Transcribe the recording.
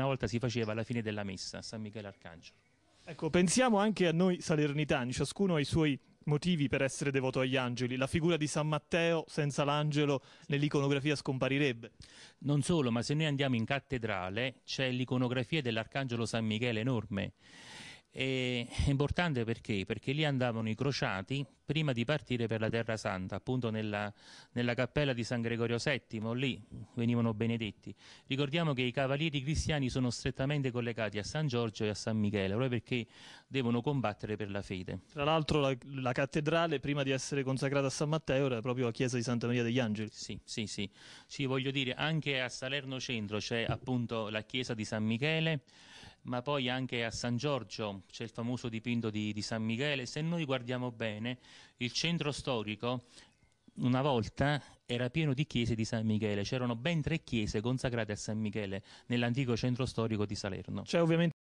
una volta si faceva alla fine della messa a San Michele Arcangelo. Ecco, pensiamo anche a noi salernitani, ciascuno ha i suoi motivi per essere devoto agli angeli. La figura di San Matteo senza l'angelo nell'iconografia scomparirebbe. Non solo, ma se noi andiamo in cattedrale c'è l'iconografia dell'arcangelo San Michele enorme è importante perché? Perché lì andavano i crociati prima di partire per la Terra Santa, appunto nella, nella, cappella di San Gregorio VII, lì venivano benedetti. Ricordiamo che i cavalieri cristiani sono strettamente collegati a San Giorgio e a San Michele, proprio perché devono combattere per la fede. Tra l'altro la, la cattedrale, prima di essere consacrata a San Matteo, era proprio la chiesa di Santa Maria degli Angeli. Sì, sì, sì. sì voglio dire, anche a Salerno Centro c'è appunto la chiesa di San Michele, ma poi anche a San Giorgio c'è il famoso dipinto di, di San Michele. Se noi guardiamo bene, il centro storico una volta era pieno di chiese di San Michele, c'erano ben tre chiese consacrate a San Michele nell'antico centro storico di Salerno. C'è ovviamente